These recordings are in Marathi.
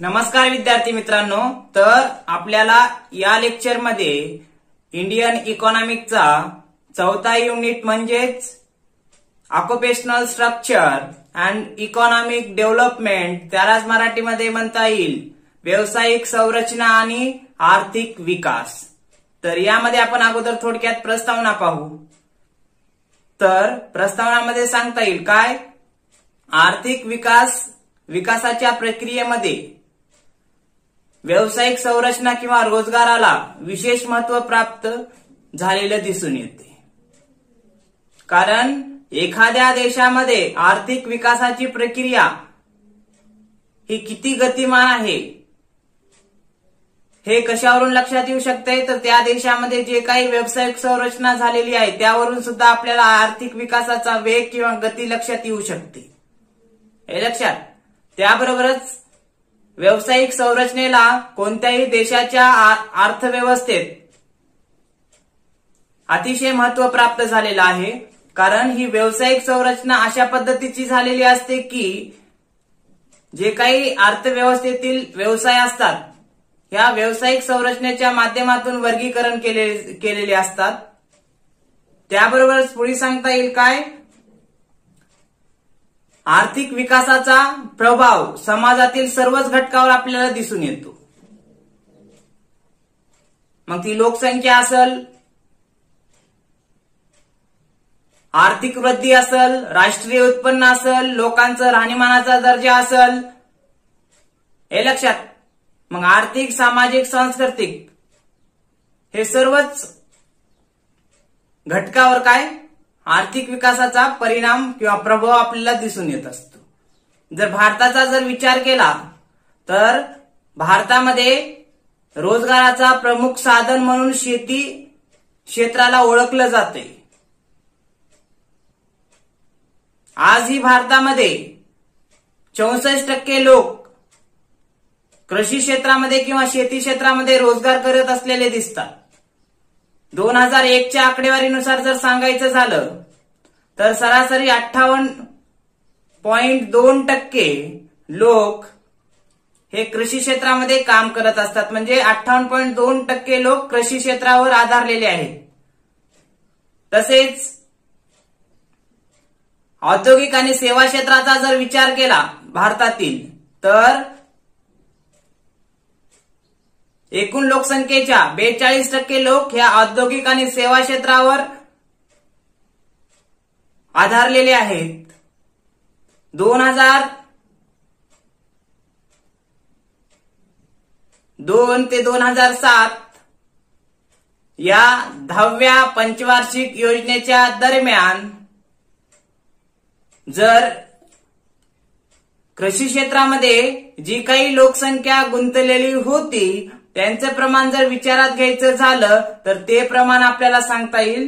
नमस्कार विद्यार्थी मित्रांनो तर आपल्याला या लेक्चरमध्ये इंडियन इकॉनॉमिकचा चौथा युनिट म्हणजेच occupational structure and economic development त्यालाच मराठीमध्ये म्हणता येईल व्यावसायिक संरचना आणि आर्थिक विकास तर यामध्ये आपण अगोदर थोडक्यात प्रस्तावना पाहू तर प्रस्तावनामध्ये सांगता येईल काय आर्थिक विकास विकासाच्या प्रक्रियेमध्ये व्यावसायिक संरचना किंवा रोजगाराला विशेष महत्व प्राप्त झालेलं दिसून येते कारण एखाद्या देशामध्ये आर्थिक विकासाची प्रक्रिया ही किती गतिमान आहे हे कशावरून लक्षात येऊ शकते तर त्या देशामध्ये जे काही व्यावसायिक संरचना झालेली आहे त्यावरून सुद्धा आपल्याला आर्थिक विकासाचा वेग किंवा गती लक्षात येऊ शकते हे लक्षात त्याबरोबरच व्यावसायिक संरचनेला कोणत्याही देशाच्या अर्थव्यवस्थेत अतिशय महत्व प्राप्त झालेलं आहे कारण ही व्यावसायिक संरचना अशा पद्धतीची झालेली असते की जे काही अर्थव्यवस्थेतील व्यवसाय असतात ह्या व्यावसायिक संरचनेच्या माध्यमातून वर्गीकरण केलेले केलेले असतात त्याबरोबर पुढे सांगता येईल काय आर्थिक विकासाचा प्रभाव समाजातील सर्वच घटकावर आपल्याला दिसून येतो मग ती लोकसंख्या असल आर्थिक वृद्धी असल राष्ट्रीय उत्पन्न असल लोकांचं राहणीमानाचा दर्जा असल हे लक्षात मग आर्थिक सामाजिक सांस्कृतिक हे सर्वच घटकावर काय आर्थिक विकासाचा परिणाम किंवा प्रभाव आपल्याला दिसून येत असतो जर भारताचा जर विचार केला तर भारतामध्ये रोजगाराचा प्रमुख साधन म्हणून शेती क्षेत्राला ओळखलं जाते आजही भारतामध्ये चौसष्ट टक्के लोक कृषी क्षेत्रामध्ये किंवा शेती क्षेत्रामध्ये रोजगार करत असलेले दिसतात दोन हजार एकच्या आकडेवारीनुसार जर सांगायचं झालं तर सरासरी अठ्ठावन्न पॉइंट दोन टक्के लोक हे कृषी क्षेत्रामध्ये काम करत असतात म्हणजे अठ्ठावन्न पॉईंट दोन टक्के लोक कृषी क्षेत्रावर आधारलेले आहेत तसेच औद्योगिक आणि सेवा क्षेत्राचा जर विचार केला भारतातील तर एकूण लोकसंख्येच्या बेचाळीस टक्के लोक ह्या औद्योगिक आणि सेवा क्षेत्रावर आधारलेले आहेत दोन हजार दोन ते दोन हजार सात या दहाव्या पंचवार्षिक योजनेच्या दरम्यान जर कृषी क्षेत्रामध्ये जी काही लोकसंख्या गुंतलेली होती त्यांचं प्रमाण जर विचारात घ्यायचं झालं तर ते प्रमाण आपल्याला सांगता येईल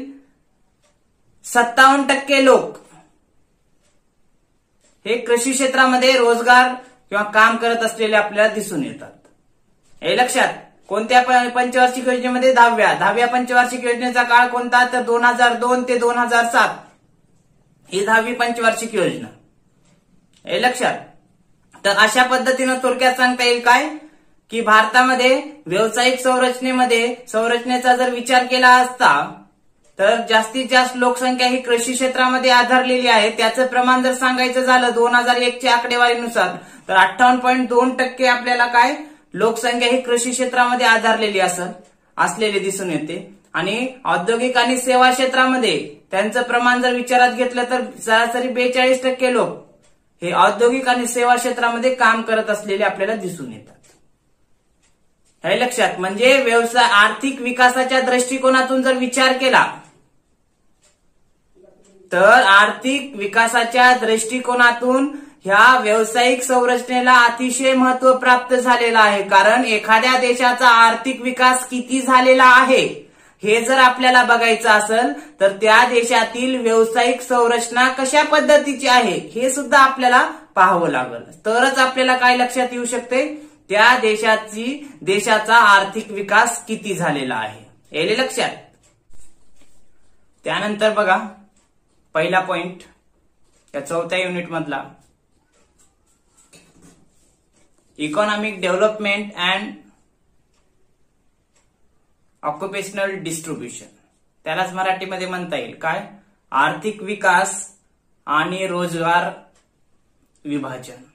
सत्तावन्न टक्के लोक हे कृषी क्षेत्रामध्ये रोजगार किंवा काम करत असलेले आपल्याला दिसून येतात हे लक्षात कोणत्या पंचवार्षिक योजनेमध्ये दहाव्या दहाव्या पंचवार्षिक योजनेचा काळ कोणता तर दोन हजार दोन ते दोन हजार सात ही दहावी पंचवार्षिक योजना हे लक्षात तर अशा पद्धतीनं थोडक्यात सांगता येईल काय की भारतामध्ये व्यावसायिक संरचनेमध्ये संरचनेचा जर विचार केला असता तर जास्तीत जास्त लोकसंख्या ही कृषी क्षेत्रामध्ये आधारलेली आहे त्याचं प्रमाण जर सांगायचं झालं दोन हजार एकच्या आकडेवारीनुसार तर अठ्ठावन्न पॉईंट दोन टक्के आपल्याला काय लोकसंख्या ही कृषी क्षेत्रामध्ये आधारलेली असं असलेली दिसून येते आणि औद्योगिक आणि सेवा क्षेत्रामध्ये त्यांचं प्रमाण जर विचारात घेतलं तर सरासरी बेचाळीस टक्के लोक हे औद्योगिक आणि सेवा क्षेत्रामध्ये काम करत असलेले आपल्याला दिसून येतात हे लक्षात म्हणजे व्यवसाय आर्थिक विकासाच्या दृष्टिकोनातून जर विचार केला तर आर्थिक विकासाच्या दृष्टिकोनातून ह्या व्यावसायिक संरचनेला अतिशय महत्व प्राप्त झालेलं आहे कारण एखाद्या देशाचा आर्थिक विकास किती झालेला आहे हे जर आपल्याला बघायचं असेल तर त्या देशातील व्यावसायिक संरचना कशा पद्धतीची आहे हे सुद्धा आपल्याला पाहावं लागेल तरच आपल्याला काय लक्षात येऊ शकते त्या देशाची देशाचा आर्थिक विकास किती झालेला आहे येले लक्षात त्यानंतर बघा पहिला पॉइंट या चौथ्या युनिट मधला economic development and occupational distribution त्यालाच मराठीमध्ये म्हणता येईल काय आर्थिक विकास आणि रोजगार विभाजन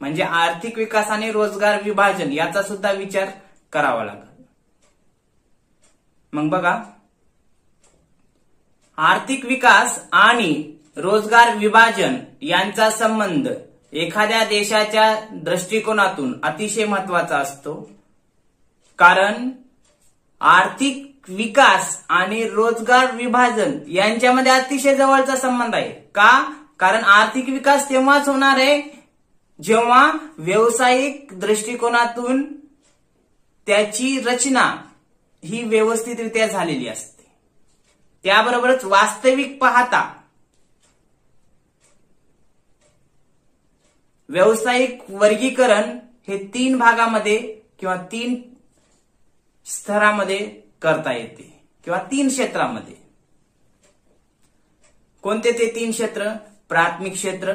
म्हणजे आर्थिक विकास आणि रोजगार विभाजन याचा सुद्धा विचार करावा लागेल मग बघा आर्थिक विकास आणि रोजगार विभाजन यांचा संबंध एखाद्या देशाच्या दृष्टिकोनातून अतिशय महत्वाचा असतो कारण आर्थिक विकास आणि रोजगार विभाजन यांच्यामध्ये अतिशय जवळचा संबंध आहे का कारण आर्थिक विकास तेव्हाच होणार आहे जेव्हा व्यावसायिक दृष्टिकोनातून त्याची रचना ही व्यवस्थितरित्या झालेली असते त्याबरोबरच वास्तविक पाहता व्यावसायिक वर्गीकरण हे तीन भागामध्ये किंवा तीन स्तरामध्ये करता येते किंवा तीन क्षेत्रामध्ये कोणते ते तीन क्षेत्र प्राथमिक क्षेत्र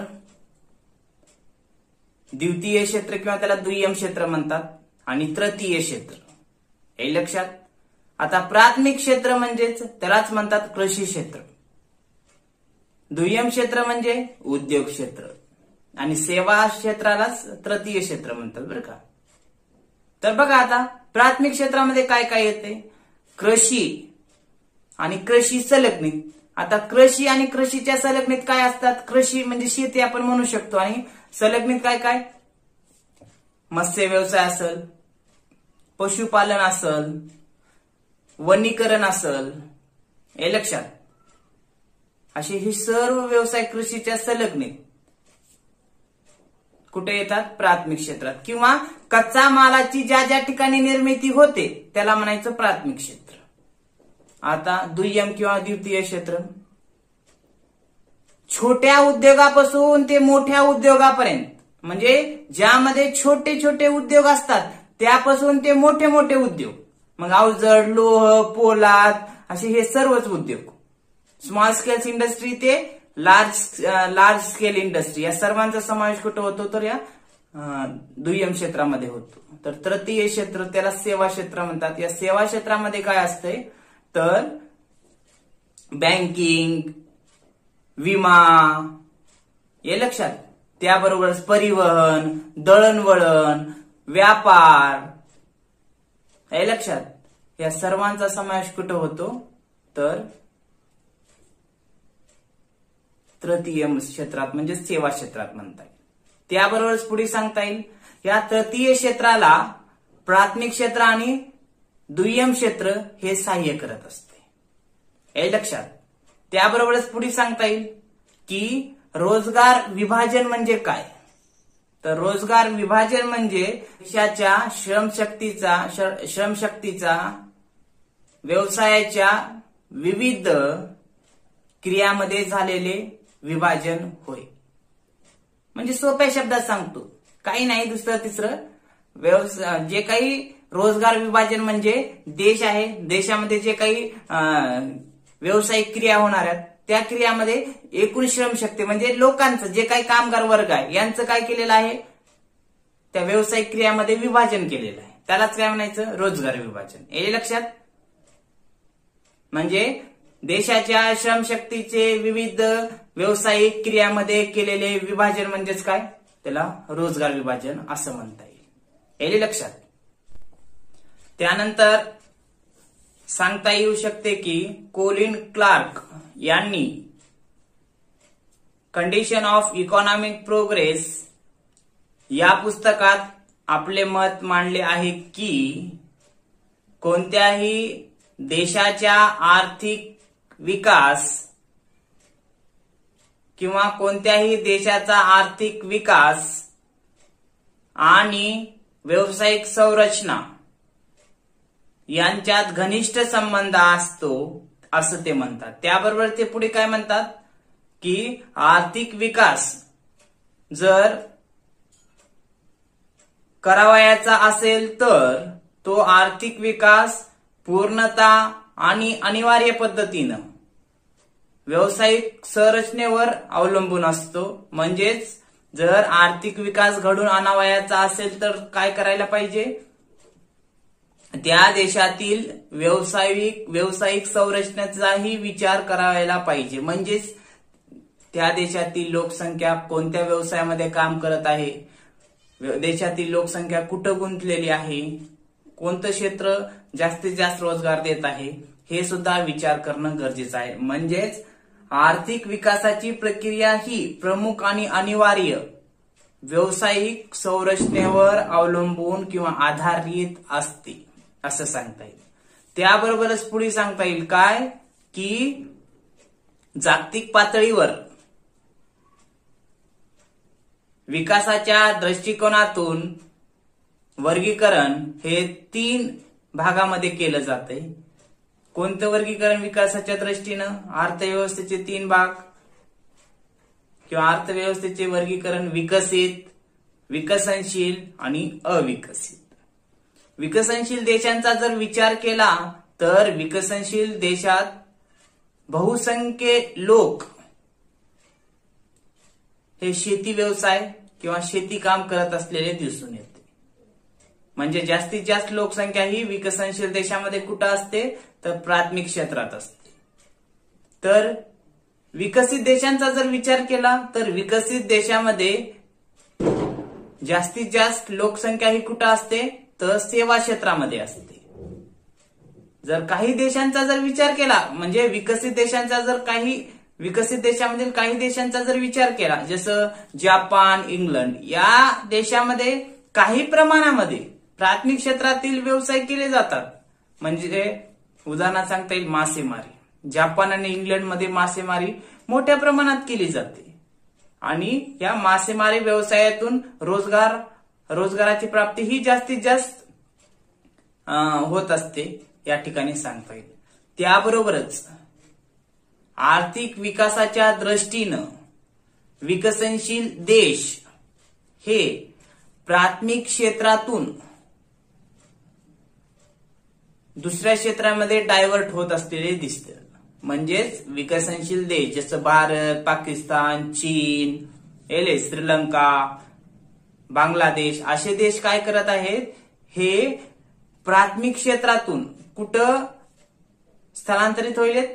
द्वितीय क्षेत्र किंवा त्याला दुय्यम क्षेत्र म्हणतात आणि तृतीय क्षेत्र हे लक्षात आता प्राथमिक क्षेत्र म्हणजेच त्यालाच म्हणतात कृषी क्षेत्र दुय्यम क्षेत्र म्हणजे उद्योग क्षेत्र आणि सेवा क्षेत्रालाच तृतीय क्षेत्र म्हणतात बरं का तर बघा आता प्राथमिक क्षेत्रामध्ये काय काय येते कृषी आणि कृषी संलग्नित आता कृषी आणि कृषीच्या संलग्नित काय असतात कृषी म्हणजे शेती आपण म्हणू शकतो आणि संलग्नित काय काय मत्स्य व्यवसाय असल पशुपालन असल वनीकरण असल हे लक्षात असे हे सर्व व्यवसाय कृषीच्या संलग्नित कुठे येतात प्राथमिक क्षेत्रात किंवा कच्चा मालाची ज्या ज्या ठिकाणी निर्मिती होते त्याला म्हणायचं प्राथमिक क्षेत्र आता दुय्यम किंवा द्वितीय क्षेत्र छोट्या उद्योगापासून ते मोठ्या उद्योगापर्यंत म्हणजे ज्यामध्ये छोटे छोटे उद्योग असतात त्यापासून ते मोठे मोठे उद्योग मग अवजड लोह पोलाद असे हे सर्वच उद्योग स्मॉल स्केल इंडस्ट्री ते लार्ज लार्ज स्केल इंडस्ट्री या सर्वांचा समावेश कुठं होतो तर या दुय्यम क्षेत्रामध्ये होतो तर तृतीय क्षेत्र त्याला सेवा क्षेत्र म्हणतात या सेवा क्षेत्रामध्ये काय असतंय तर बँकिंग विमा हे लक्षात त्याबरोबरच परिवहन दळणवळण व्यापार हे लक्षात या सर्वांचा समावेश कुठं होतो तर तृतीय क्षेत्रात म्हणजे सेवा क्षेत्रात म्हणता येईल त्याबरोबरच पुढे सांगता येईल या तृतीय क्षेत्राला प्राथमिक क्षेत्र आणि दुय्यम क्षेत्र हे सहाय्य करत असते हे लक्षात त्याबरोबरच पुढे सांगता येईल की रोजगार विभाजन म्हणजे काय तर रोजगार विभाजन म्हणजे देशाच्या श्रमशक्तीचा श्रमशक्तीचा व्यवसायाच्या विविध क्रियामध्ये झालेले विभाजन होय म्हणजे सोप्या शब्दात सांगतो काही नाही दुसरं तिसरं व्यवसाय जे काही रोजगार विभाजन म्हणजे देश आहे देशामध्ये जे काही व्यावसायिक क्रिया होणार आहेत त्या क्रियामध्ये एकूण श्रमशक्ती म्हणजे लोकांचं जे काही कामगार वर्ग आहे यांचं काय केलेलं आहे त्या व्यावसायिक क्रियामध्ये विभाजन केलेलं आहे त्यालाच काय म्हणायचं रोजगार विभाजन हे लक्षात म्हणजे देशाच्या श्रमशक्तीचे विविध व्यावसायिक क्रियामध्ये केलेले विभाजन म्हणजेच काय त्याला रोजगार विभाजन असं म्हणता येईल हे लक्षात त्यानंतर सांगता येऊ शकते की कोलिन क्लार्क यांनी कंडिशन ऑफ इकॉनॉमिक प्रोग्रेस या पुस्तकात आपले मत मांडले आहे की कोणत्याही देशाच्या आर्थिक विकास किंवा कोणत्याही देशाचा आर्थिक विकास आणि व्यावसायिक संरचना यांच्यात घनिष्ठ संबंध असतो असं ते म्हणतात त्याबरोबर ते पुढे काय म्हणतात की आर्थिक विकास जर करावयाचा असेल तर तो आर्थिक विकास पूर्णता आणि अनिवार्य पद्धतीनं व्यावसायिक संरचनेवर अवलंबून असतो म्हणजेच जर आर्थिक विकास घडून आणावयाचा असेल तर काय करायला पाहिजे त्या देशातील व्यावसायिक व्यावसायिक संरचनेचाही विचार करायला पाहिजे म्हणजेच त्या देशातील लोकसंख्या कोणत्या व्यवसायामध्ये काम करत आहे देशातील लोकसंख्या कुठं गुंतलेली आहे कोणतं क्षेत्र जास्तीत जास्त रोजगार देत आहे हे सुद्धा विचार करणं गरजेचं आहे म्हणजेच आर्थिक विकासाची प्रक्रिया ही प्रमुख आणि अनिवार्य व्यावसायिक संरचनेवर अवलंबून किंवा आधारित असते असं सांगता येईल त्याबरोबरच पुढे सांगता येईल काय की जागतिक पातळीवर विकासाच्या दृष्टिकोनातून वर्गीकरण हे तीन भागामध्ये केलं जाते कोणतं वर्गीकरण विकासाच्या दृष्टीनं अर्थव्यवस्थेचे तीन भाग किंवा अर्थव्यवस्थेचे वर्गीकरण विकसित विकसनशील आणि अविकसित विकसनशील देशांचा जर विचार केला तर विकसनशील देशात बहुसंख्य लोक हे शेती व्यवसाय किंवा शेती काम करत असलेले दिसून येते म्हणजे जास्तीत जास्त लोकसंख्या ही विकसनशील देशामध्ये कुठं असते तर प्राथमिक क्षेत्रात असते तर विकसित देशांचा जर विचार केला तर विकसित देशामध्ये जास्तीत जास्त लोकसंख्या ही कुठं असते तर सेवा क्षेत्रामध्ये असते जर काही देशांचा जर विचार केला म्हणजे विकसित देशांचा जर काही विकसित देशामधील काही देशांचा जर विचार केला जसं जापान इंग्लंड या देशामध्ये काही प्रमाणामध्ये प्राथमिक क्षेत्रातील व्यवसाय केले जातात म्हणजे उदाहरणार्थ सांगता येईल मासेमारी जापान आणि इंग्लंडमध्ये मासेमारी मोठ्या प्रमाणात केली जाते आणि या मासेमारी व्यवसायातून रोजगार रोजगाराची प्राप्ती ही जास्तीत जास्त होत असते या ठिकाणी सांगता येईल त्याबरोबरच आर्थिक विकासाच्या दृष्टीनं विकसनशील देश हे प्राथमिक क्षेत्रातून दुसऱ्या क्षेत्रामध्ये डायव्हर्ट होत असलेले दिसत म्हणजेच विकसनशील देश जसं भारत पाकिस्तान चीन एल श्रीलंका बांगलादेश असे देश काय करत आहेत हे प्राथमिक क्षेत्रातून कुठं स्थलांतरित होईलेत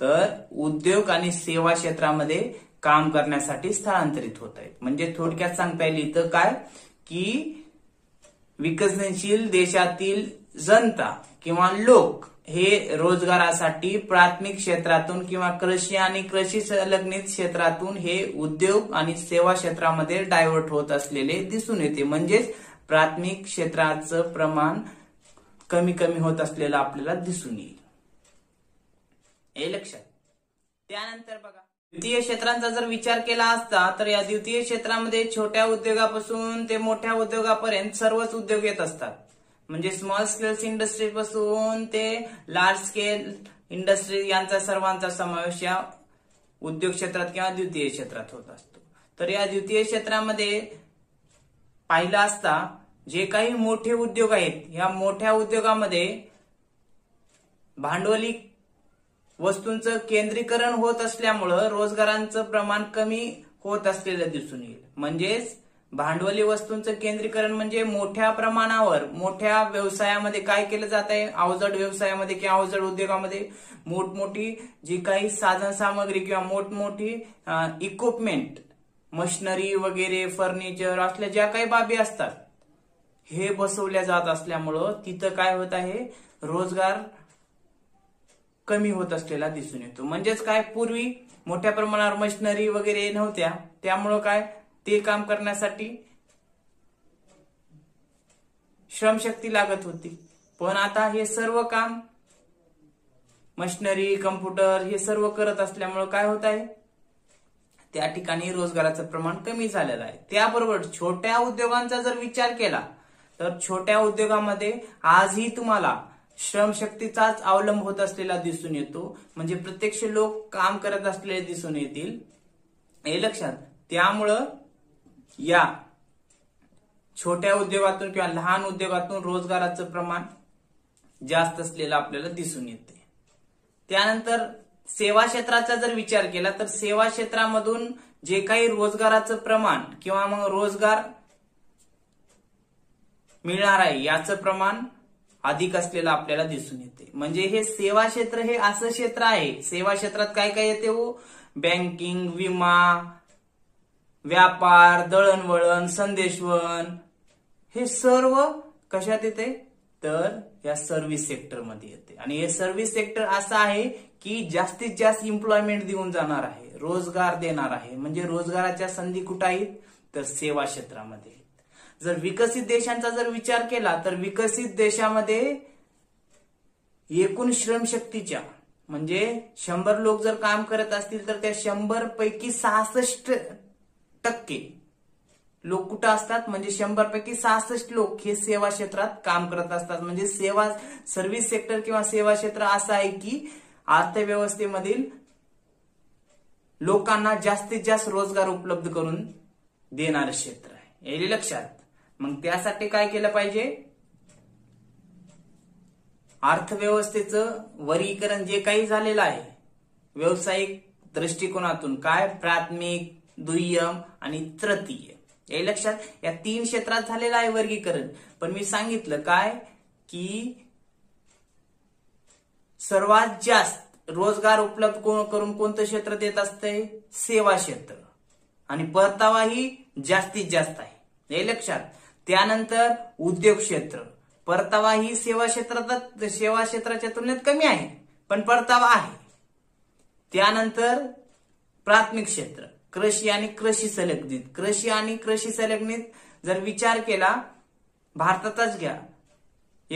तर उद्योग आणि सेवा क्षेत्रामध्ये काम करण्यासाठी स्थलांतरित होत आहेत म्हणजे थोडक्यात सांगता येईल इथं काय की विकसनशील देशातील जनता किंवा लोक हे रोजगारासाठी प्राथमिक क्षेत्रातून किंवा कृषी आणि कृषी संलग्नित क्षेत्रातून हे उद्योग आणि सेवा क्षेत्रामध्ये डायव्हर्ट होत असलेले दिसून येते म्हणजेच प्राथमिक क्षेत्राचं प्रमाण कमी कमी होत असलेलं आपल्याला दिसून येईल हे लक्षात त्यानंतर बघा द्वितीय क्षेत्रांचा जर विचार केला असता तर या द्वितीय क्षेत्रामध्ये छोट्या उद्योगापासून ते मोठ्या उद्योगापर्यंत सर्वच उद्योग येत असतात म्हणजे स्मॉल स्केल्स इंडस्ट्री पासून ते लार्ज स्केल इंडस्ट्री यांचा सर्वांचा समावेश या उद्योग क्षेत्रात किंवा द्वितीय क्षेत्रात होत असतो तर या द्वितीय क्षेत्रामध्ये पाहिलं असता जे काही मोठे उद्योग आहेत या मोठ्या उद्योगामध्ये भांडवली वस्तूंचं केंद्रीकरण होत असल्यामुळं रोजगारांचं प्रमाण कमी होत असलेलं दिसून येईल म्हणजेच भांडवली वस्तूंचं केंद्रीकरण म्हणजे मोठ्या प्रमाणावर मोठ्या व्यवसायामध्ये काय केलं जात आहे अवजड व्यवसायामध्ये किंवा अवजड उद्योगामध्ये मोठमोठी जी काही साधन सामग्री किंवा मोठमोठी इक्विपमेंट मशिनरी वगैरे फर्निचर असल्या ज्या काही बाबी असतात हे बसवल्या जात असल्यामुळं तिथं काय होत आहे रोजगार कमी होत असलेला दिसून येतो म्हणजेच काय पूर्वी मोठ्या प्रमाणावर मशिनरी वगैरे नव्हत्या त्यामुळं काय ते काम करण्यासाठी श्रमशक्ती लागत होती पण आता हे सर्व काम मशिनरी कम्प्युटर हे सर्व करत असल्यामुळे काय होत आहे त्या ठिकाणी रोजगाराचं प्रमाण कमी झालेलं आहे त्याबरोबर छोट्या उद्योगांचा जर विचार केला तर छोट्या उद्योगामध्ये आजही तुम्हाला श्रमशक्तीचाच अवलंब होत असलेला दिसून येतो म्हणजे प्रत्यक्ष लोक काम करत असलेले दिसून येतील हे लक्षात त्यामुळं या छोट्या उद्योगातून किंवा लहान उद्योगातून रोजगाराचं प्रमाण जास्त असलेलं आपल्याला दिसून येते त्यानंतर सेवा क्षेत्राचा जर विचार केला तर सेवा क्षेत्रामधून जे काही रोजगाराचं प्रमाण किंवा मग रोजगार मिळणार आहे याचं प्रमाण अधिक असलेलं आपल्याला दिसून येते म्हणजे हे सेवा क्षेत्र हे असं क्षेत्र आहे सेवा क्षेत्रात काय काय येते हो बँकिंग विमा व्यापार दळणवळण संदेशवन हे सर्व कशात येते तर या सर्व्हिस सेक्टरमध्ये येते आणि हे सर्व्हिस सेक्टर असं आहे की जास्तीत जास्त इम्प्लॉयमेंट देऊन जाणार आहे रोजगार देणार आहे म्हणजे रोजगाराच्या संधी कुठं आहेत तर सेवा क्षेत्रामध्ये जर विकसित देशांचा जर विचार केला तर विकसित देशामध्ये एकूण श्रमशक्तीच्या म्हणजे शंभर लोक जर काम करत असतील तर त्या शंभर पैकी सहासष्ट टक्के लोक कुठं असतात म्हणजे शंभरपैकी सहासष्ट लोक हे सेवा क्षेत्रात काम करत असतात म्हणजे सेवा सर्व्हिस सेक्टर किंवा सेवा क्षेत्र असं आहे की अर्थव्यवस्थेमधील लोकांना जास्तीत जास्त रोजगार उपलब्ध करून देणार क्षेत्र आहे लक्षात मग त्यासाठी काय केलं पाहिजे अर्थव्यवस्थेचं वर्गीकरण जे काही झालेलं आहे व्यावसायिक दृष्टिकोनातून काय प्राथमिक दुय्यम आणि तृतीय हे लक्षात या तीन क्षेत्रात झालेलं आहे वर्गीकरण पण मी सांगितलं काय की सर्वात जास्त रोजगार उपलब्ध करून कोणतं क्षेत्र देत असतंय सेवा क्षेत्र आणि परतावाही जास्तीत जास्त आहे हे लक्षात त्यानंतर उद्योग क्षेत्र परतावा ही सेवा क्षेत्रात सेवा क्षेत्राच्या तुलनेत कमी आहे पण परतावा आहे त्यानंतर प्राथमिक क्षेत्र कृषी आणि कृषी संलग्नित कृषी आणि कृषी संलग्नित जर विचार केला भारतातच घ्या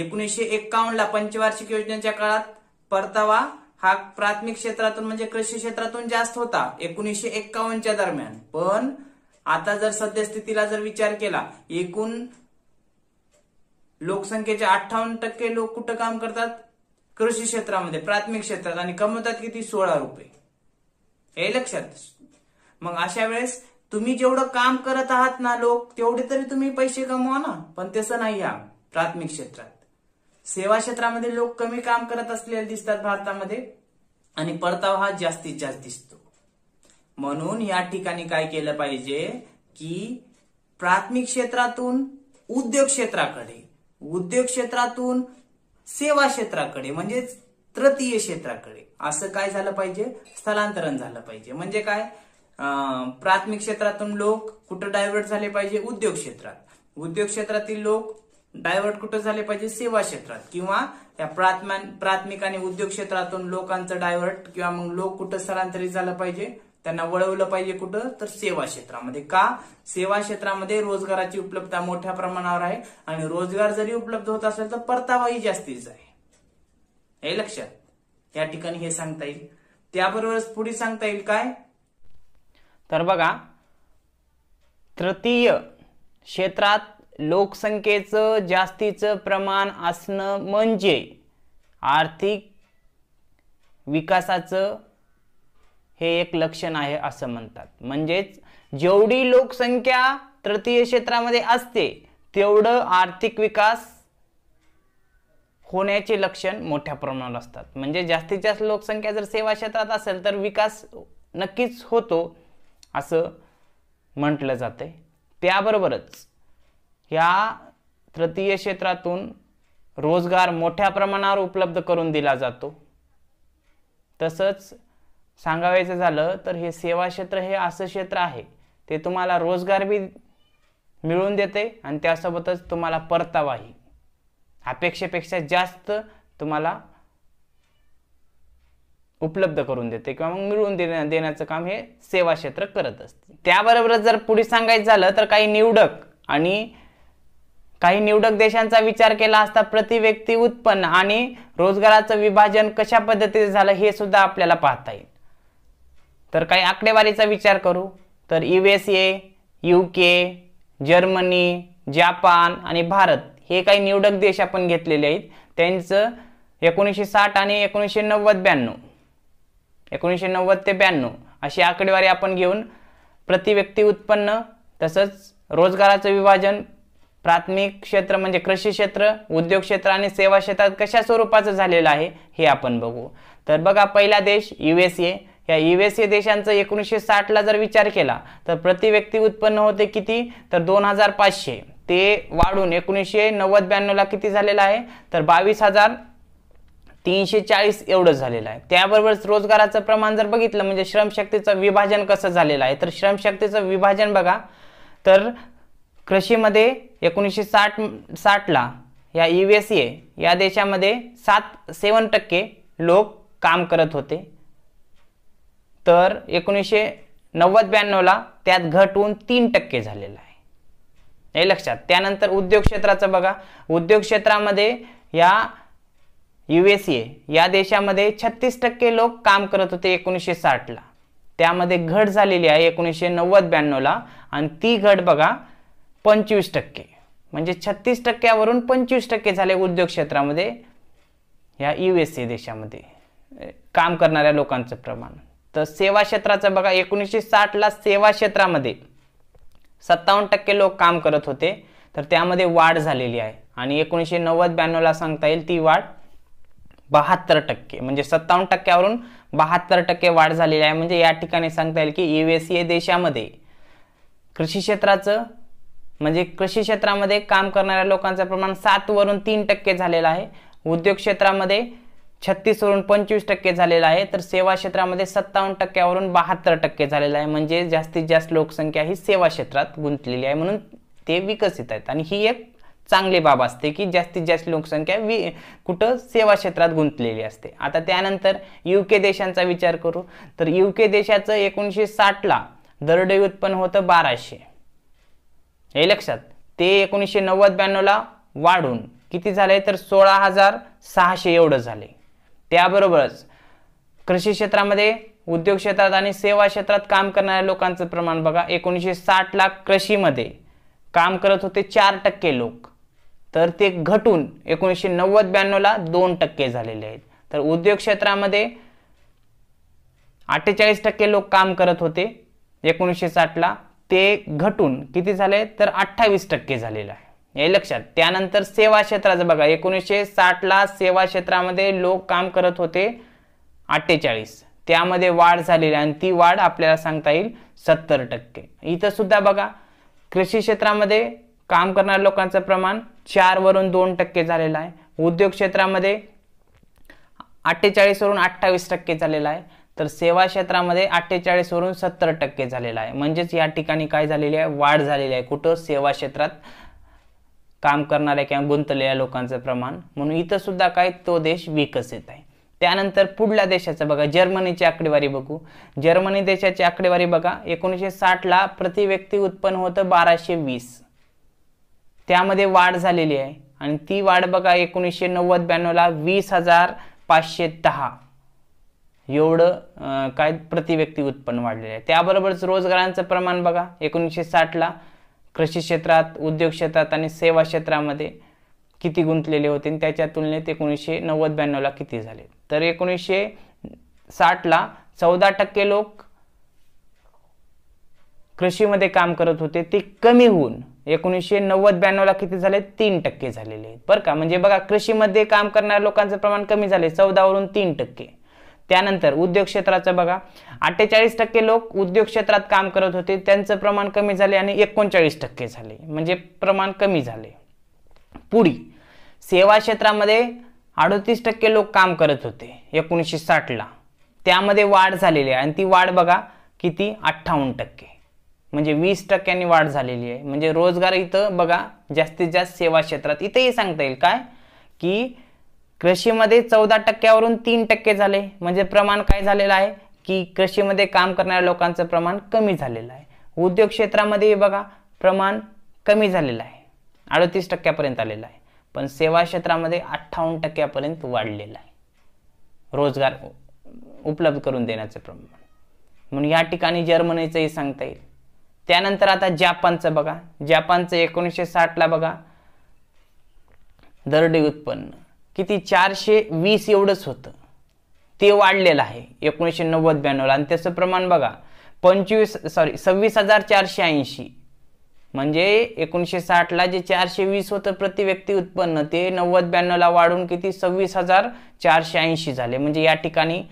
एकोणीशे एक्कावन्न ला पंचवार्षिक योजनेच्या काळात परतावा हा प्राथमिक क्षेत्रातून म्हणजे कृषी क्षेत्रातून जास्त होता एकोणीसशे एक्कावन्नच्या दरम्यान पण आता जर सद्यस्थितीला जर विचार केला एकूण लोकसंख्येचे अठ्ठावन्न टक्के लोक कुठं काम करतात कृषी क्षेत्रामध्ये प्राथमिक क्षेत्रात आणि कमवतात किती सोळा रुपये हे लक्षात मग अशा वेळेस तुम्ही जेवढं काम करत आहात ना लोक तेवढे तरी तुम्ही पैसे कमवा ना पण तसं नाही या प्राथमिक क्षेत्रात सेवा क्षेत्रामध्ये लोक कमी काम करत असलेले दिसतात भारतामध्ये आणि परतावा हा जास्तीत जास्त दिसतो म्हणून या ठिकाणी काय केलं पाहिजे की प्राथमिक क्षेत्रातून उद्योग क्षेत्राकडे उद्योग क्षेत्रातून सेवा क्षेत्राकडे म्हणजेच तृतीय क्षेत्राकडे असं काय झालं पाहिजे स्थलांतरण झालं पाहिजे म्हणजे काय प्राथमिक क्षेत्रातून लोक कुठं डायव्हर्ट झाले पाहिजे उद्योग क्षेत्रात उद्योग क्षेत्रातील लोक डायव्हर्ट कुठं झाले पाहिजे सेवा क्षेत्रात किंवा त्या प्राथमिक आणि उद्योग क्षेत्रातून लोकांचं डायव्हर्ट किंवा मग लोक कुठं स्थलांतरित झालं पाहिजे त्यांना वळवलं पाहिजे कुठं तर सेवा क्षेत्रामध्ये का सेवा क्षेत्रामध्ये रोजगाराची उपलब्धता मोठ्या प्रमाणावर आहे आणि रोजगार जरी उपलब्ध होत असेल तर परतावाही जास्तीच आहे हे लक्षात या ठिकाणी हे सांगता येईल त्याबरोबरच पुढे सांगता येईल काय तर बघा तृतीय क्षेत्रात लोकसंख्येचं जास्तीचं प्रमाण असणं म्हणजे आर्थिक विकासाचं हे एक लक्षण आहे असं म्हणतात म्हणजेच जेवढी लोकसंख्या तृतीय क्षेत्रामध्ये असते तेवढं आर्थिक विकास होण्याचे लक्षण मोठ्या प्रमाणात असतात म्हणजे जास्तीत जास्त लोकसंख्या जर सेवा क्षेत्रात असेल तर विकास नक्कीच होतो असं म्हटलं जातं आहे त्याबरोबरच या तृतीय क्षेत्रातून रोजगार मोठ्या प्रमाणावर उपलब्ध करून दिला जातो तसंच सांगावायचं झालं तर हे सेवा क्षेत्र हे असं क्षेत्र आहे ते तुम्हाला रोजगार बी मिळवून देते आणि त्यासोबतच तुम्हाला परतावाही अपेक्षेपेक्षा जास्त तुम्हाला उपलब्ध करून देते किंवा मग मिळवून देण्या देण्याचं काम हे सेवा क्षेत्र करत असते त्याबरोबरच जर पुढे सांगायचं झालं तर काही निवडक आणि काही निवडक देशांचा विचार केला असता प्रति व्यक्ती उत्पन्न आणि रोजगाराचं विभाजन कशा पद्धतीने झालं हे सुद्धा आपल्याला पाहता येईल तर काही आकडेवारीचा विचार करू तर U S A U K Germany Japan आणि भारत हे काही निवडक देश आपण घेतलेले आहेत त्यांचं एकोणीसशे साठ आणि एकोणीसशे नव्वद ब्याण्णव एकोणीसशे नव्वद ते ब्याण्णव अशी आकडेवारी आपण घेऊन प्रति व्यक्ती उत्पन्न तसंच रोजगाराचं विभाजन प्राथमिक क्षेत्र म्हणजे कृषी क्षेत्र उद्योग क्षेत्र आणि सेवा क्षेत्रात कशा स्वरूपाचं झालेलं आहे हे आपण बघू तर बघा पहिला देश युएसए या युएसए देशांचं एकोणीसशे साठला जर विचार केला तर प्रतिव्यक्ती उत्पन्न होते किती तर दोन हजार पाचशे ते वाढून एकोणीसशे नव्वद ब्याण्णवला किती झालेलं आहे तर बावीस हजार तीनशे चाळीस एवढं झालेलं आहे त्याबरोबर रोजगाराचं प्रमाण जर बघितलं म्हणजे श्रमशक्तीचं विभाजन कसं झालेलं आहे तर श्रमशक्तीचं विभाजन बघा तर कृषीमध्ये एकोणीसशे साठ साठला या यू एस ए या देशामध्ये सात सेवन टक्के लोक काम करत होते तर एकोणीसशे नव्वद ब्याण्णवला त्यात घटून तीन टक्के झालेलं आहे हे लक्षात त्यानंतर उद्योग क्षेत्राचं बघा उद्योग क्षेत्रामध्ये या युएसए या देशामध्ये छत्तीस टक्के लोक काम करत होते एकोणीसशे ला त्यामध्ये घट झालेली आहे एकोणीसशे नव्वद ब्याण्णवला आणि ती घट बघा पंचवीस टक्के म्हणजे छत्तीस टक्क्यावरून पंचवीस टक्के झाले उद्योग क्षेत्रामध्ये या युएसए देशामध्ये काम करणाऱ्या लोकांचं प्रमाण तर सेवा क्षेत्राचं बघा एकोणीसशे ला सेवा क्षेत्रामध्ये सत्तावन्न टक्के लोक काम करत होते तर त्यामध्ये वाढ झालेली आहे आणि एकोणीसशे नव्वद ब्याण्णवला सांगता येईल ती वाढ बहात्तर टक्के म्हणजे सत्तावन्न टक्क्यावरून बहात्तर टक्के वाढ झालेली आहे म्हणजे या ठिकाणी सांगता येईल की युएसए देशामध्ये कृषी क्षेत्राचं म्हणजे कृषी क्षेत्रामध्ये काम करणाऱ्या लोकांचं प्रमाण सातवरून तीन टक्के झालेलं आहे उद्योग क्षेत्रामध्ये छत्तीसवरून पंचवीस टक्के झालेलं आहे तर सेवा क्षेत्रामध्ये सत्तावन्न टक्क्यावरून बहात्तर टक्के झालेलं आहे म्हणजे जास्तीत जास्त लोकसंख्या ही सेवा क्षेत्रात गुंतलेली आहे म्हणून ते विकसित आहेत आणि ही एक चांगली बाब असते की जास्तीत जास्त लोकसंख्या वि कुठं सेवा क्षेत्रात गुंतलेली असते आता त्यानंतर यू के देशांचा विचार करू तर यू के देशाचं एकोणीसशे साठला दरडे उत्पन्न होतं बाराशे हे लक्षात ते एकोणीसशे नव्वद ब्याण्णवला वाढून किती झाले तर सोळा हजार सहाशे एवढं झाले त्याबरोबरच कृषी क्षेत्रामध्ये उद्योग क्षेत्रात आणि सेवा क्षेत्रात काम करणाऱ्या लोकांचं प्रमाण बघा एकोणीसशे साठला कृषीमध्ये काम करत होते चार टक्के लोक तर ते घटून एकोणीसशे नव्वद ब्याण्णवला दोन टक्के झालेले आहेत तर उद्योग क्षेत्रामध्ये अठ्ठेचाळीस टक्के लोक काम करत होते एकोणीसशे साठला ते घटून किती झाले तर अठ्ठावीस टक्के झालेलं आहे हे लक्षात त्यानंतर सेवा क्षेत्राचं बघा एकोणीसशे साठला सेवा क्षेत्रामध्ये लोक काम करत होते अठ्ठेचाळीस त्यामध्ये वाढ झालेली आणि ती वाढ आपल्याला सांगता येईल सत्तर टक्के इथं सुद्धा बघा कृषी क्षेत्रामध्ये काम करणाऱ्या लोकांचं प्रमाण चारवरून दोन टक्के झालेला आहे उद्योग क्षेत्रामध्ये अठ्ठेचाळीसवरून अठ्ठावीस टक्के झालेला आहे तर सेवा क्षेत्रामध्ये अठ्ठेचाळीसवरून सत्तर टक्के झालेला आहे म्हणजेच या ठिकाणी काय झालेली आहे वाढ झालेली आहे कुठं सेवा क्षेत्रात काम करणाऱ्या किंवा गुंतलेल्या लोकांचं प्रमाण म्हणून इथं सुद्धा काय तो देश विकसित आहे त्यानंतर पुढल्या देशाचं बघा जर्मनीची आकडेवारी बघू जर्मनी देशाची आकडेवारी बघा एकोणीसशे साठला प्रति व्यक्ती उत्पन्न होतं बाराशे वीस त्यामध्ये वाढ झालेली आहे आणि ती वाढ बघा एकोणीसशे नव्वद ब्याण्णवला वीस हजार पाचशे दहा एवढं काय प्रतिव्यक्ती उत्पन्न वाढलेलं आहे त्याबरोबरच रोजगारांचं प्रमाण बघा एकोणीसशे साठला कृषी क्षेत्रात उद्योग क्षेत्रात आणि सेवा क्षेत्रामध्ये किती गुंतलेले होते आणि त्याच्या तुलनेत एकोणीसशे नव्वद ब्याण्णवला किती झाले तर एकोणीसशे साठला चौदा टक्के लोक कृषीमध्ये काम करत होते ते कमी होऊन एकोणीसशे नव्वद ब्याण्णवला किती झाले तीन टक्के झालेले आहेत बरं का म्हणजे बघा कृषीमध्ये काम करणाऱ्या लोकांचं प्रमाण कमी झाले चौदावरून तीन टक्के त्यानंतर उद्योग क्षेत्राचं बघा अठ्ठेचाळीस टक्के लोक उद्योग क्षेत्रात काम करत होते त्यांचं प्रमाण कमी झाले आणि एकोणचाळीस टक्के झाले म्हणजे प्रमाण कमी झाले पुढी सेवा क्षेत्रामध्ये अडतीस टक्के लोक काम करत होते एकोणीसशे साठला त्यामध्ये वाढ झालेली आहे आणि ती वाढ बघा किती अठ्ठावन्न टक्के म्हणजे वीस टक्क्यांनी वाढ झालेली आहे म्हणजे रोजगार इथं बघा जास्तीत जास्त सेवा क्षेत्रात इथंही सांगता येईल काय की कृषीमध्ये चौदा टक्क्यावरून तीन टक्के झाले म्हणजे प्रमाण काय झालेलं आहे की कृषीमध्ये काम करणाऱ्या लोकांचं प्रमाण कमी झालेलं आहे उद्योग क्षेत्रामध्ये बघा प्रमाण कमी झालेलं आहे अडतीस टक्क्यापर्यंत आलेलं आहे पण सेवा क्षेत्रामध्ये अठ्ठावन्न टक्क्यापर्यंत वाढलेलं आहे रोजगार उपलब्ध करून देण्याचं प्रमाण म्हणून या ठिकाणी जर्मनीचंही सांगता येईल त्यानंतर आता जपानचं बघा जपानचं एकोणीसशे साठला बघा दरडे उत्पन्न किती चारशे वीस एवढंच होतं ते वाढलेलं आहे एकोणीसशे नव्वद ब्याण्णवला आणि त्याचं प्रमाण बघा पंचवीस सॉरी सव्वीस हजार चारशे ऐंशी म्हणजे एकोणीसशे साठला जे चारशे वीस होतं प्रति व्यक्ती उत्पन्न ते नव्वद ब्याण्णवला वाढून किती सव्वीस हजार चारशे ऐंशी झाले म्हणजे या ठिकाणी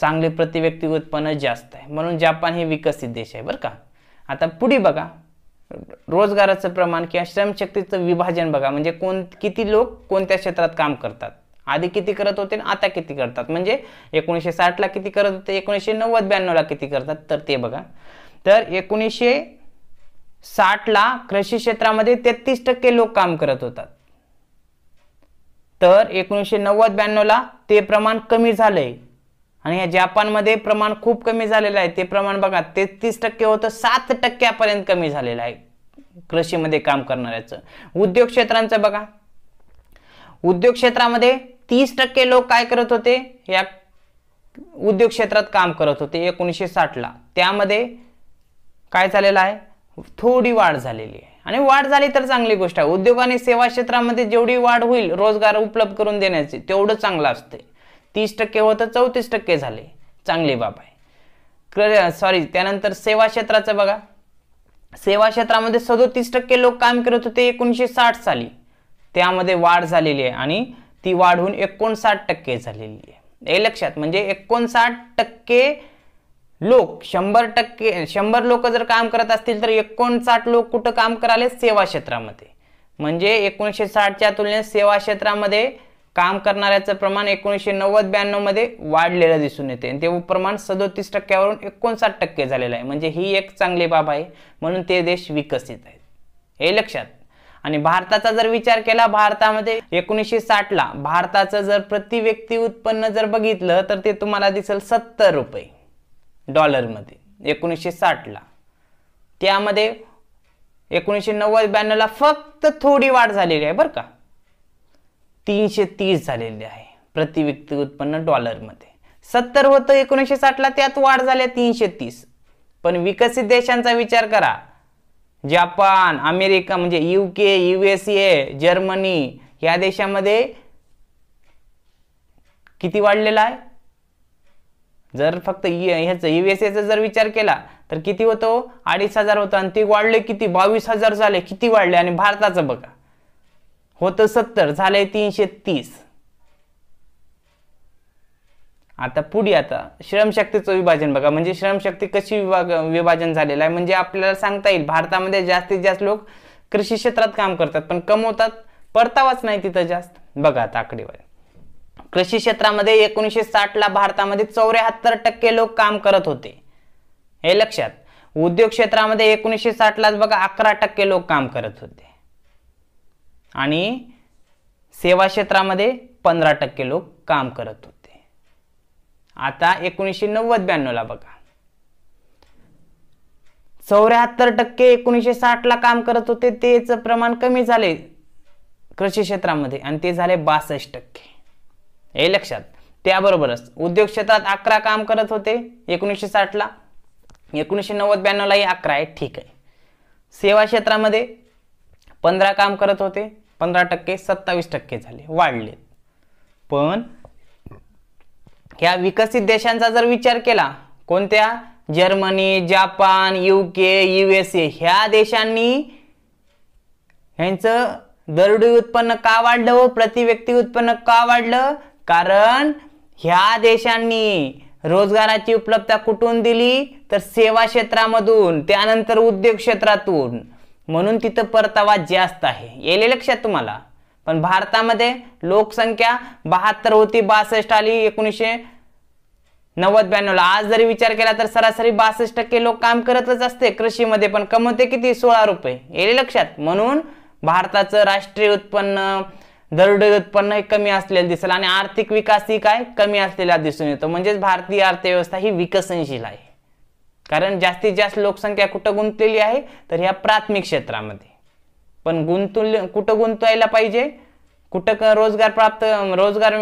चांगले प्रतिव्यक्ती उत्पन्न जास्त आहे म्हणून जपान हे विकसित देश आहे बरं का आता पुढे बघा रोजगाराचं प्रमाण किंवा श्रमशक्तीचं विभाजन बघा म्हणजे कोण किती लोक कोणत्या क्षेत्रात काम करतात आधी किती करत होते आता किती करतात म्हणजे एकोणीसशे साठला किती करत होते एकोणीसशे नव्वद ब्याण्णवला किती करतात तर ते बघा तर एकोणीसशे साठला कृषी क्षेत्रामध्ये तेहतीस टक्के लोक काम करत होतात तर एकोणीसशे नव्वद ब्याण्णवला ते प्रमाण कमी झालंय आणि या जपानमध्ये प्रमाण खूप कमी झालेलं आहे ते प्रमाण बघा तेहतीस टक्के होतं सात टक्क्यापर्यंत कमी झालेलं आहे कृषीमध्ये काम करणाऱ्याचं उद्योग क्षेत्रांचं बघा उद्योग क्षेत्रामध्ये तीस टक्के लोक काय करत होते या उद्योग क्षेत्रात काम करत होते एकोणीसशे साठला त्यामध्ये काय झालेलं आहे थोडी वाढ झालेली आहे आणि वाढ झाली तर चांगली गोष्ट आहे उद्योग आणि सेवा क्षेत्रामध्ये जेवढी वाढ होईल रोजगार उपलब्ध करून देण्याची तेवढं चांगलं असते तीस टक्के होतं चौतीस टक्के झाले चांगली बाब आहे सॉरी त्यानंतर सेवा क्षेत्राचं बघा सेवा क्षेत्रामध्ये सदोतीस टक्के लोक काम करत होते एकोणीसशे साठ साली त्यामध्ये वाढ झालेली आहे आणि ती वाढ होऊन एकोणसाठ टक्के झालेली आहे हे लक्षात म्हणजे एकोणसाठ टक्के लोक शंभर टक्के शंभर लोक जर काम करत असतील तर एकोणसाठ लोक कुठं काम कराले सेवा क्षेत्रामध्ये म्हणजे एकोणीसशे साठच्या तुलनेत सेवा क्षेत्रामध्ये काम करणाऱ्याचं प्रमाण एकोणीसशे नव्वद ब्याण्णव मध्ये वाढलेलं दिसून येते ते प्रमाण सदोतीस टक्क्यावरून एकोणसाठ टक्के झालेलं आहे म्हणजे ही एक चांगली बाब आहे म्हणून ते देश विकसित आहेत हे लक्षात आणि भारताचा जर विचार केला भारतामध्ये एकोणीसशे साठला भारताचं जर प्रति व्यक्ती उत्पन्न जर बघितलं तर ते तुम्हाला दिसेल सत्तर रुपये डॉलरमध्ये एकोणीसशे ला त्यामध्ये एकोणीसशे नव्वद ब्याण्णवला फक्त थोडी वाढ झालेली आहे बरं का तीनशे तीस झालेले आहे प्रति व्यक्ती उत्पन्न डॉलरमध्ये सत्तर होतं एकोणीसशे साठला त्यात वाढ झाल्या तीनशे तीस पण विकसित देशांचा विचार करा जपान अमेरिका म्हणजे युके यूएसए जर्मनी या देशामध्ये किती वाढलेला आहे जर फक्त ह्याचं युएसएचा जर विचार केला तर किती होतो अडीच हजार होतो आणि ते वाढले किती बावीस हजार झाले किती वाढले आणि भारताचं बघा होतं सत्तर झालंय तीनशे तीस आता पुढे आता श्रमशक्तीचं विभाजन बघा म्हणजे श्रमशक्ती कशी विभाग विभाजन झालेलं आहे म्हणजे आपल्याला सांगता येईल भारतामध्ये जास्तीत जास्त लोक कृषी क्षेत्रात काम करतात पण कमवतात परतावाच नाही तिथं जास्त बघा आता आकडेवारी कृषी क्षेत्रामध्ये एकोणीसशे ला भारतामध्ये चौऱ्याहत्तर टक्के लोक काम करत होते हे लक्षात उद्योग क्षेत्रामध्ये एकोणीसशे साठलाच बघा अकरा टक्के लोक काम करत होते आणि सेवा क्षेत्रामध्ये पंधरा टक्के लोक काम करत होते आता एकोणीसशे नव्वद ब्याण्णवला बघा चौऱ्याहत्तर टक्के एकोणीसशे ला काम करत होते तेच प्रमाण कमी झाले कृषी क्षेत्रामध्ये आणि ते झाले बासष्ट टक्के हे लक्षात त्याबरोबरच उद्योग क्षेत्रात अकरा काम करत होते एकोणीसशे ला एकोणीसशे नव्वद ब्याण्णवलाही अकरा आहे ठीक आहे सेवा क्षेत्रामध्ये पंधरा काम करत होते पंधरा टक्के सत्तावीस टक्के झाले वाढले पण ह्या विकसित देशांचा जर विचार केला कोणत्या जर्मनी जापान युके युएसए ह्या देशांनी ह्यांचं दरडू उत्पन्न का वाढलं हो? प्रति व्यक्ती उत्पन्न का वाढलं कारण ह्या देशांनी रोजगाराची उपलब्धता कुठून दिली तर सेवा क्षेत्रामधून त्यानंतर उद्योग क्षेत्रातून म्हणून तिथं परतावा जास्त आहे येले लक्षात तुम्हाला पण भारतामध्ये लोकसंख्या बहात्तर होती बासष्ट आली एकोणीसशे नव्वद ब्याण्णवला आज जरी विचार केला तर सरासरी बासष्ट टक्के लोक काम करतच असते कृषीमध्ये पण कमवते किती सोळा रुपये येले लक्षात म्हणून भारताचं राष्ट्रीय उत्पन्न दरडोई उत्पन्न हे कमी असलेलं दिसेल आणि आर्थिक विकास ही काय कमी असलेला दिसून येतो म्हणजेच भारतीय अर्थव्यवस्था ही विकसनशील आहे कारण जास्तीत जास्त लोकसंख्या कुठं गुंतलेली आहे तर ह्या प्राथमिक क्षेत्रामध्ये पण गुंतुल कुठं गुंतवायला पाहिजे कुठं रोजगार प्राप्त रोजगार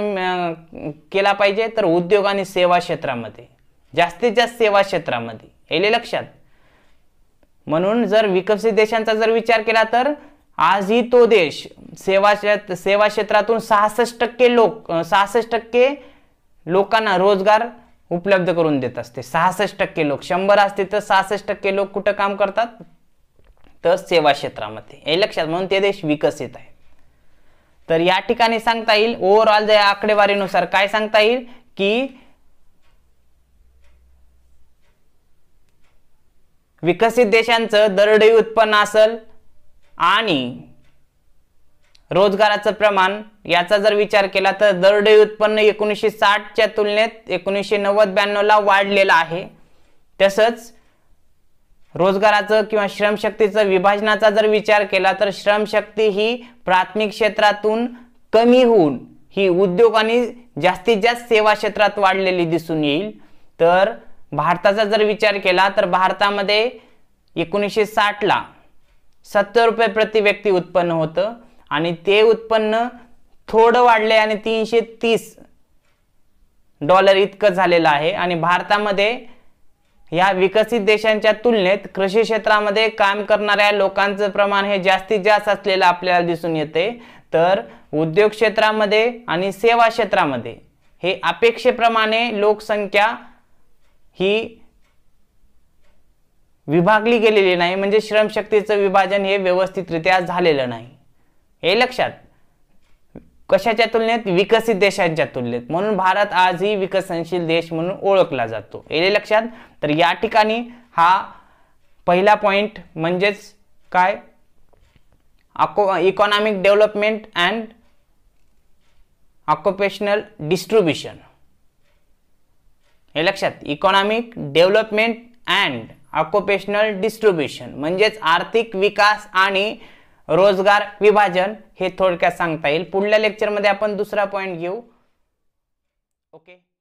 केला पाहिजे तर उद्योग आणि सेवा क्षेत्रामध्ये जास्तीत जास्त सेवा क्षेत्रामध्ये येले लक्षात म्हणून जर विकसित देशांचा जर विचार केला तर आजही तो देश सेवा सेवा क्षेत्रातून सहासष्ट टक्के लोक सहासष्ट टक्के लोकांना रोजगार उपलब्ध करून देत असते सहासष्ट टक्के लोक शंभर असते तर सहासष्ट टक्के लोक कुठं काम करतात तर सेवा क्षेत्रामध्ये हे लक्षात म्हणून ते देश विकसित आहे तर या ठिकाणी सांगता येईल ओव्हरऑल या आकडेवारीनुसार काय सांगता येईल की विकसित देशांचं दरडई उत्पन्न असेल आणि रोजगाराचं प्रमाण याचा जर विचार केला तर दरडे उत्पन्न एकोणीसशे साठच्या तुलनेत एकोणीसशे नव्वद ब्याण्णवला वाढलेलं आहे तसंच रोजगाराचं किंवा श्रमशक्तीचं विभाजनाचा जर विचार केला तर श्रमशक्ती ही प्राथमिक क्षेत्रातून कमी होऊन ही उद्योग आणि जास्तीत जास्त सेवा क्षेत्रात वाढलेली दिसून येईल तर भारताचा जर विचार केला तर भारतामध्ये एकोणीसशे साठला सत्तर रुपये प्रति व्यक्ती उत्पन्न होतं आणि ते उत्पन्न थोडं वाढले आणि तीनशे तीस डॉलर इतकं झालेलं आहे आणि भारतामध्ये या विकसित देशांच्या तुलनेत कृषी क्षेत्रामध्ये काम करणाऱ्या लोकांचं प्रमाण हे जास्तीत जास्त असलेलं आपल्याला दिसून येते तर उद्योग क्षेत्रामध्ये आणि सेवा क्षेत्रामध्ये हे अपेक्षेप्रमाणे लोकसंख्या ही विभागली गेलेली नाही म्हणजे श्रमशक्तीचं विभाजन हे व्यवस्थितरित्या झालेलं नाही हे लक्षात कशाच्या तुलनेत विकसित देशांच्या तुलनेत म्हणून भारत आजही विकसनशील देश म्हणून ओळखला जातो हे लक्षात तर या ठिकाणी हा पहिला पॉइंट म्हणजेच काय economic development and occupational distribution हे लक्षात economic development and occupational distribution म्हणजेच आर्थिक विकास आणि रोजगार विभाजन हे थोडक्यात सांगता येईल पुढल्या लेक्चरमध्ये आपण दुसरा पॉइंट घेऊ ओके